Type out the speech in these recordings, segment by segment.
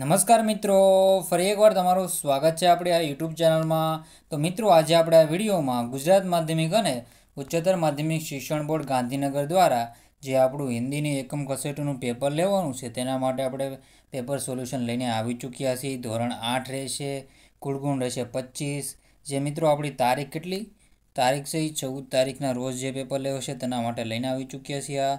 નમસ્કાર મિત્રો ફરી એકવાર તમારું સ્વાગત છે આપણે આ યુટ્યુબ ચેનલમાં તો મિત્રો આજે આપણે આ વિડીયોમાં ગુજરાત માધ્યમિક અને ઉચ્ચતર માધ્યમિક શિક્ષણ બોર્ડ ગાંધીનગર દ્વારા જે આપણું હિન્દીની એકમ કસેટનું પેપર લેવાનું છે તેના માટે આપણે પેપર સોલ્યુશન લઈને આવી ચૂક્યા છીએ ધોરણ આઠ રહેશે કુલ રહેશે પચીસ જે મિત્રો આપણી તારીખ કેટલી તારીખ છે ચૌદ તારીખના રોજ જે પેપર લેવો છે તેના માટે લઈને આવી ચૂક્યા છીએ આ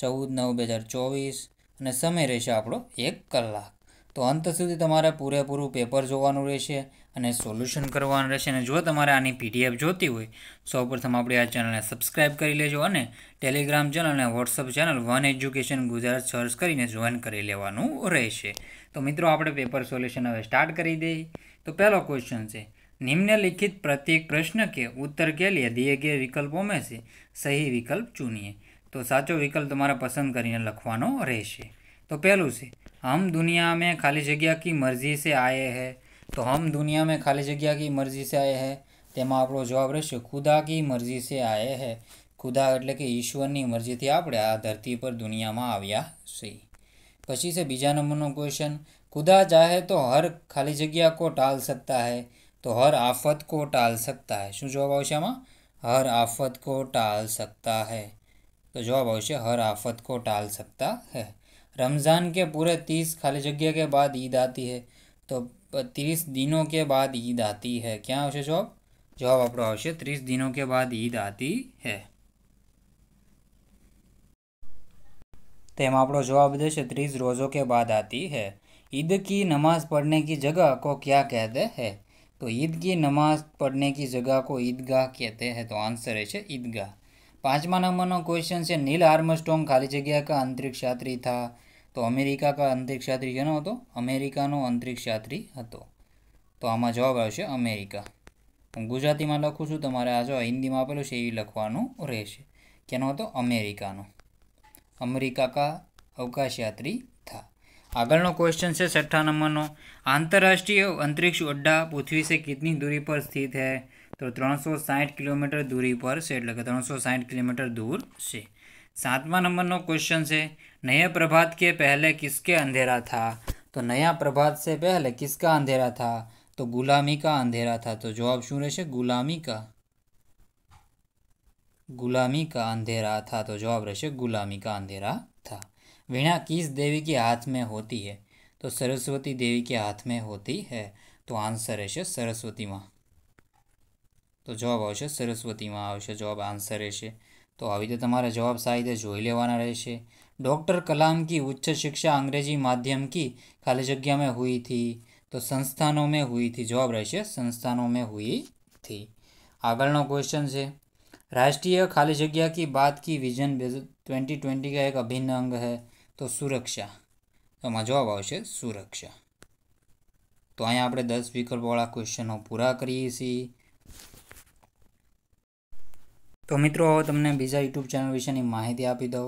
ચૌદ નવ બે હજાર ચોવીસ અને સમય રહેશે આપણો એક કલાક તો અંત સુધી તમારે પૂરેપૂરું પેપર જોવાનું રહેશે અને સોલ્યુશન કરવાનું રહેશે અને જો તમારે આની પીડીએફ જોતી હોય સૌપ્રથમ આપણે આ ચેનલને સબસ્ક્રાઇબ કરી લેજો અને ટેલિગ્રામ ચેનલ અને WhatsApp channel one education Gujarat search કરીને જોઈન કરી લેવાનું રહેશે તો મિત્રો આપણે પેપર સોલ્યુશન હવે સ્ટાર્ટ કરી દઈએ તો પહેલો ક્વેશ્ચન છે નિમ્નલિખિત પ્રત્યેક પ્રશ્ન કે ઉત્તર કે લે દિએ કે વિકલ્પો મેં છે સહી વિકલ્પ ચૂનીએ તો સાચો વિકલ્પ તમારે પસંદ કરીને લખવાનો રહેશે તો પહેલું છે हम दुनिया में खाली जगह की मर्जी से आए हैं तो हम दुनिया में खाली जगह की मर्जी से आए हैं तो आप जवाब रहो खुदा की मर्जी से आए हैं खुदा एट्ले कि ईश्वर की मर्जी थी आप धरती पर दुनिया में आया सी पशी से बीजा नंबर क्वेश्चन खुदा चाहे तो हर खाली जगह को टाल सकता है तो हर आफत को टाल सकता है शू जवाब आ हर आफत को टाल सकता है तो जवाब आ हर आफत को टाल सकता है रमज़ान के पूरे तीस खाली जगह के बाद ईद आती है तो तीस दिनों के बाद ईद आती है क्या आवश्यक जवाब जवाब आप अवश्य तीस दिनों के बाद ईद आती है तो એમાં आप जवाब દેશે तीस रोज़ों के बाद आती है ईद की नमाज पढ़ने की जगह को क्या कहते हैं तो ईद की नमाज पढ़ने की जगह को ईदगाह कहते हैं तो आंसर है ईदगाह પાંચમા નંબરનો ક્વેશ્ચન છે નીલ आर्मस्ट्रॉन्ग खाली जगह का अंतरिक्ष यात्री થા તો અમેરિકા કા अंतरिक्ष यात्री જેનો હતો અમેરિકાનો અંતરિક્ષ યાત્રી હતો તો આમાં જવાબ આવશે અમેરિકા હું ગુજરાતીમાં લખું છું તમારે આ જો હિન્દીમાં આપેલું છે એ લખવાનું રહેશે કેનો હતો અમેરિકાનો અમેરિકા કા અવકાશ યાત્રી था આગળનો ક્વેશ્ચન છે છઠ્ઠા નંબરનો આંતરરાષ્ટ્રીય અંતરિક્ષ अड्डा પૃથ્વી से કેટલી દૂરી પર સ્થિત है तो त्रो साइठ किलोमीटर दूरी पर से त्रो साइठ किलोमीटर दूर से सातवा नंबर સાતમા નંબરનો ક્વેશ્ચન છે प्रभात के पहले किसके अंधेरा था तो नया प्रभात से पहले किसका अंधेरा था तो गुलामी का अंधेरा था तो जवाब शू રહેશે गुलामी का गुलामी का अंधेरा था तो जवाब रहे गुलामी का अंधेरा था वीणा किस देवी के हाथ में होती है तो सरस्वती देवी के हाथ में होती है तो आंसर है सरस्वती माँ तो जवाब આવશે सरस्वती માં આવશે જવાબ આન્સર રહેશે તો આ વિધે તમારા જવાબ સાઈદે જોઈ લેવાના રહેશે ડોક્ટર કલામની ઉચ્ચ શિક્ષા અંગ્રેજી માધ્યમની કલેજ જગ્યામાં ہوئی થી તો સંસ્થાઓમાં ہوئی થી જવાબ રહેશે સંસ્થાઓમાં ہوئی થી આગળનો ક્વેશ્ચન છે રાષ્ટ્રીય ખાલી જગ્યાની વાત કી વિઝન 2020 કા એક અભિન્ન અંગ હે તો સુરક્ષા તો મા જવાબ આવશે સુરક્ષા તો આયા આપણે 10 વિકલ્પવાળો ક્વેશ્ચન ઓ પૂરા કરીયે છે તો મિત્રો હવે તમને બીજા યુટ્યુબ ચેનલ વિશેની માહિતી આપી દઉં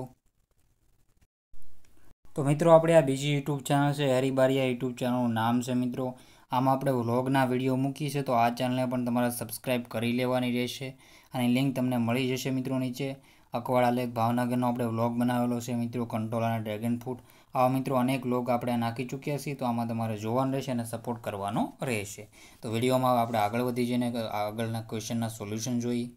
તો મિત્રો આપણે આ બીજી યુટ્યુબ ચેનલ છે હરિબારિયા યુટ્યુબ ચેનલનું નામ છે મિત્રો આમાં આપણે વ્લોગના વિડીયો મૂકી છે તો આ ચેનલને પણ તમારે સબસ્ક્રાઈબ કરી લેવાની રહેશે અને લિંક તમને મળી જશે મિત્રો નીચે અકવાડા લેક ભાવનગરનો આપણે વ્લોગ બનાવેલો છે મિત્રો કંટ્રોલ અને ડ્રેગન ફૂડ આવા મિત્રો અનેક લોગ આપણે નાખી ચૂક્યા છીએ તો આમાં તમારે જોવાનું રહેશે અને સપોર્ટ કરવાનો રહેશે તો વિડીયોમાં આપણે આગળ વધી જઈને આગળના ક્વેશ્ચનના સોલ્યુશન જોઈએ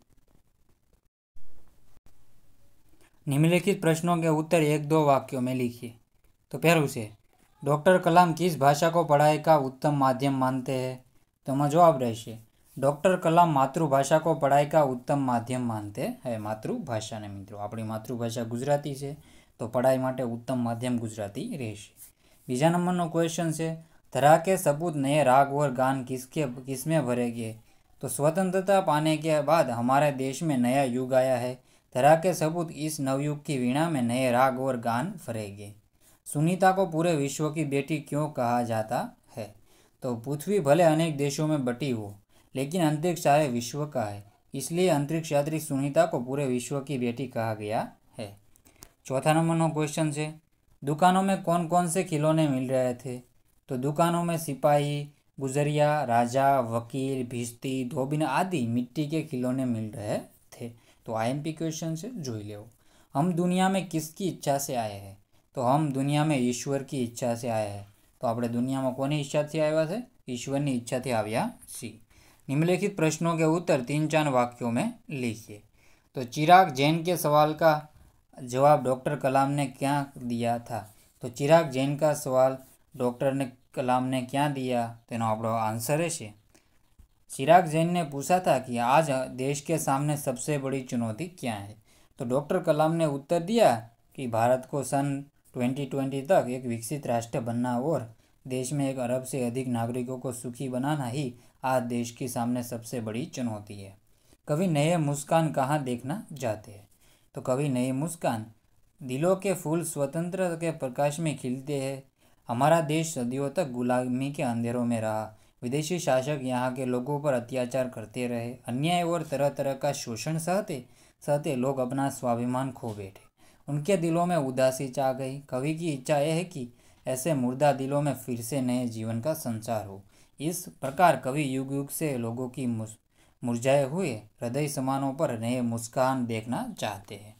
निम्नलिखित प्रश्नों के उत्तर एक दो वाक्यों में लिखिए तो पहलू से डॉक्टर कलाम किस भाषा को पढ़ाई का उत्तम माध्यम मानते हैं तो मैं जवाब डॉक्टर कलाम मातृभाषा को કો का उत्तम माध्यम मानते हैं मातृभाषा ने मित्रों अपनी માતૃભાષા गुजराती है तो पढ़ाई उत्तम ઉત્તમ गुजराती ગુજરાતી बीजा नंबर નંબરનો क्वेश्चन है धरा के सबूत नए राग और गान किसके किसमें भरेगे तो स्वतंत्रता पाने के बाद हमारे देश में नया युग आया है तरह के सबूत इस नवयुग की वीणा में नए राग और गान फरेंगे सुनीता को पूरे विश्व की बेटी क्यों कहा जाता है तो पृथ्वी भले अनेक देशों में बटी हो लेकिन अंतरिक्ष सारे विश्व का है इसलिए अंतरिक्ष यात्री सुनीता को पूरे विश्व की बेटी कहा गया है चौथा नंबर नौ क्वेश्चन से दुकानों में कौन कौन से खिलौने मिल रहे थे तो दुकानों में सिपाही गुजरिया राजा वकील भिश्ती धोबिन आदि मिट्टी के खिलौने मिल रहे थे तो एएमपी क्वेश्चन से જોઈ લેવ ہم દુનિયા મે કિસકી ઈચ્છા સે આયે હે તો હમ દુનિયા મે ઈશ્વર કી ઈચ્છા સે આયા હે તો આપણે દુનિયા મે કોની ઈચ્છા થી આયા થે ઈશ્વર ની ઈચ્છા થી આયા સી નિમલેખિત પ્રશ્નો કે ઉત્તર 3-4 વાક્યો મે લખીએ તો ચિરાગ જૈન કે સવાલ કા જવાબ ડોક્ટર કલામ ને ક્યાં કીયા થા તો ચિરાગ જૈન કા સવાલ ડોક્ટર ને કલામ ને ક્યાં દિયા તો એનો આપડો આન્સર હે છે चिराग जैन ने पूछा था कि आज देश के सामने सबसे बड़ी चुनौती क्या है तो डॉक्टर कलाम ने उत्तर दिया कि भारत को सन 2020 तक एक विकसित राष्ट्र बनना और देश में एक अरब से अधिक नागरिकों को सुखी बनाना ही आज देश के सामने सबसे बड़ी चुनौती है कभी नए मुस्कान कहाँ देखना चाहते हैं तो कभी नए मुस्कान दिलों के फूल स्वतंत्र के प्रकाश में खिलते हैं हमारा देश सदियों तक गुलामी के अंधेरों में रहा विदेशी शासक यहाँ के लोगों पर अत्याचार करते रहे अन्याय और तरह तरह का शोषण सहते सहते लोग अपना स्वाभिमान खो बैठे उनके दिलों में उदासी चाह गई कवि की इच्छा यह है कि ऐसे मुर्दा दिलों में फिर से नए जीवन का संचार हो इस प्रकार कवि युग युग से लोगों की मुरझाए हुए हृदय समानों पर नए मुस्कान देखना चाहते हैं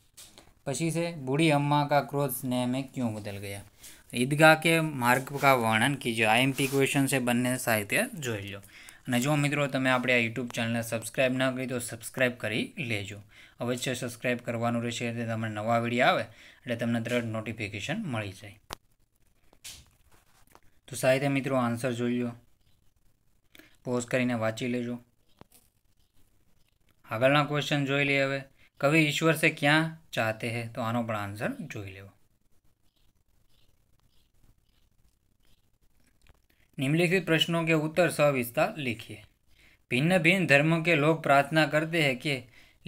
કશી સે બુડી अम्मा का क्रोध स्नेह में क्यों बदल गया ईदगाह के मार्मिक का वर्णन कीजिए आईएमपी क्वेश्चन से बनने साहित्य જોઈ લો અને જો મિત્રો તમે આપણે આ YouTube ચેનલ સબ્સ્ક્રાઇબ ન કરી તો સબ્સ્ક્રાઇબ કરી લેજો હવે ચે સબ્સ્ક્રાઇબ કરવાનો રહેશે કે તમને નવો વિડીયો આવે એટલે તમને તરત નોટિફિકેશન મળી જાય તો સાહેબ મિત્રો આન્સર જોઈ લો પોસ્ટ કરીને વાંચી લેજો આગળના ક્વેશ્ચન જોઈ લે હવે કવિ ઈશ્વર સે શું ચાહતે હે તો આનો બરાબર આન્સર જોઈ લેવો નિમનલખિત પ્રશ્નો કે ઉત્તર સવિસ્તાર લખીયે ભિન્ન ભિન્ન ધર્મો કે લોક પ્રાર્થના કરતે હે કે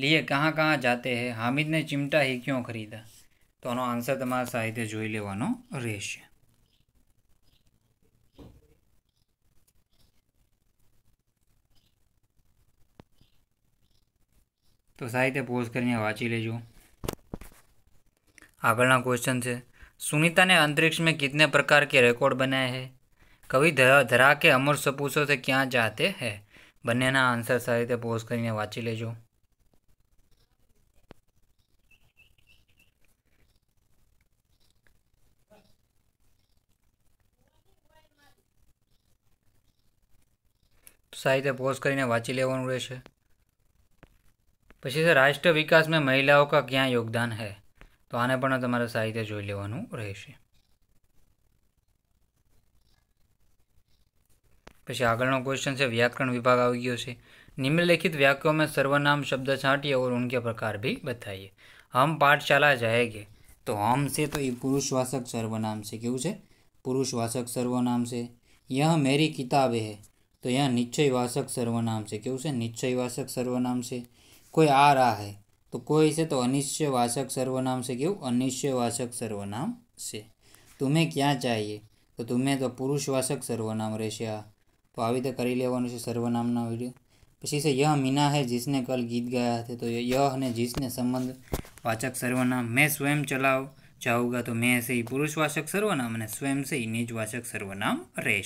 લે યે ક્યાં ક્યાં જાતે હે હામીદ ને ચિમટા હી ક્યો ખરીદા તો આનો આન્સર તમાર સાહિત્ય જોઈ લેવાનો રહેશે તો સાહિત્ય પોઝ કરીને વાંચી લેજો આગળના ક્વેશ્ચન છે सुनीता ने अंतरिक्ष में कितने प्रकार के रिकॉर्ड बनाए हैं कवि धरा धरा के अमर सपूसों से क्या चाहते हैं બંનેના આન્સર સારી રીતે પોઝ કરીને વાંચી લેજો સારી રીતે પોઝ કરીને વાંચી લેવાનું રહેશે પછી છે રાષ્ટ્ર વિકાસમાં મહિલાઓ કા ક્યાં યોગદાન હૈ તો આને પણ તમારે સાહિત્ય જોઈ લેવાનું રહેશે પછી આગળનો ક્વેશ્ચન છે વ્યાકરણ વિભાગ આવી ગયો છે નિમ્નલિખિત વાક્યો સર્વનામ શબ્દ છાંટીએ और उनके प्रकार भी बताइए हम पाठशाला जाएंगे તો હમ છે તો એ પુરુષવાસક સર્વનામ છે કેવું છે પુરુષવાસક સર્વનામ છે યહ મેરી કિતાબ હે તો યહ નિશ્ચયવાસક સર્વનામ છે કેવું છે નિશ્ચયવાસક સર્વનામ છે कोई आ रहा है तो कोई से तो अनिश्चयवाचक सर्वनाम से क्यों अनिश्चयवाचक सर्वनाम से तुम्हें क्या चाहिए तो तुम्हें तो पुरुषवाचक सर्वनाम रहे तो अभी तो करी लेवा सर्वनाम ना वीडियो पी से यह मीना है जिसने कल गीत गाया थे तो यह ने जिसने संबंध वाचक सर्वनाम मैं स्वयं चलाओ चाहूँगा तो मैं ऐसे ही पुरुषवाचक सर्वनाम ने स्वयं से ही निजवाचक सर्वनाम रहे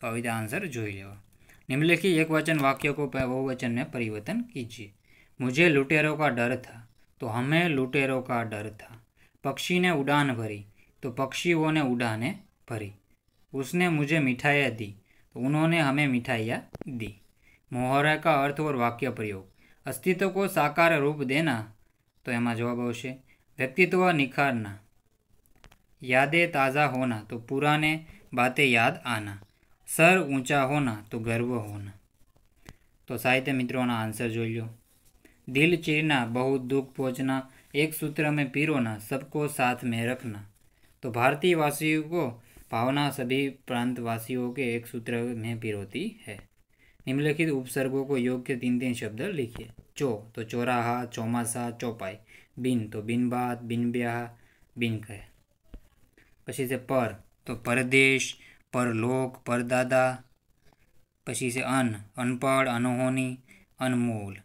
तो अभी आंसर जो लेवा निम्नलिखित एक वचन वाक्य को बहुवचन में परिवर्तन कीजिए मुझे लुटेरों का डर था तो हमें लुटेरों का डर था पक्षी ने उड़ान भरी तो पक्षियों ने उड़ाने भरी उसने मुझे मिठाइयाँ दी तो उन्होंने हमें मिठाइयाँ दी મોહરા કા અર્થ ઓર વાક્ય પ્રયોગ અસ્તિત્વ સાકાર રૂપ દેના તો એમાં જવાબ આવશે વ્યક્તિત્વ નિખારના યાદે તાજા હોના તો પુરાને બાતે યાદ આના સર ઊંચા હોના તો ગર્વ હોના તો સાહિત્ય મિત્રોના આન્સર જોઈ લો दिल चीरना बहुत दुख पहुँचना एक सूत्र में पिरोना सबको साथ में रखना तो भारतीय वासियों को भावना सभी प्रांतवासियों के एक सूत्र में पिरोती है निम्नलिखित उपसर्गों को योग के तीन तीन शब्द लिखिए चो तो चौराहा चौमासा चौपाई बिन तो बिन बात बिन ब्याह बिन कह पशी से पर तो परदेश परलोक परदादा पशी से अन अनपढ़ अनहोनी अनमोल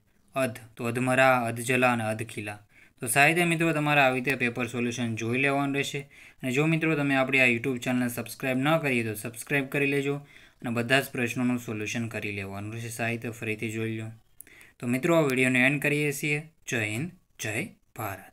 અધ તો અધમરા અધજલા અને અધખીલા તો સાહિત્ય મિત્રો તમારા આવી રીતે પેપર સોલ્યુશન જોઈ લેવાનું રહેશે અને જો મિત્રો તમે આપણી આ યુટ્યુબ ચેનલને સબસ્ક્રાઈબ ન કરીએ તો સબસ્ક્રાઈબ કરી લેજો અને બધા જ પ્રશ્નોનું સોલ્યુશન કરી લેવાનું રહેશે સાહિત્ય ફરીથી જોઈ લો તો મિત્રો આ વિડીયોને એન્ડ કરીએ છીએ જય હિન્દ જય ભારત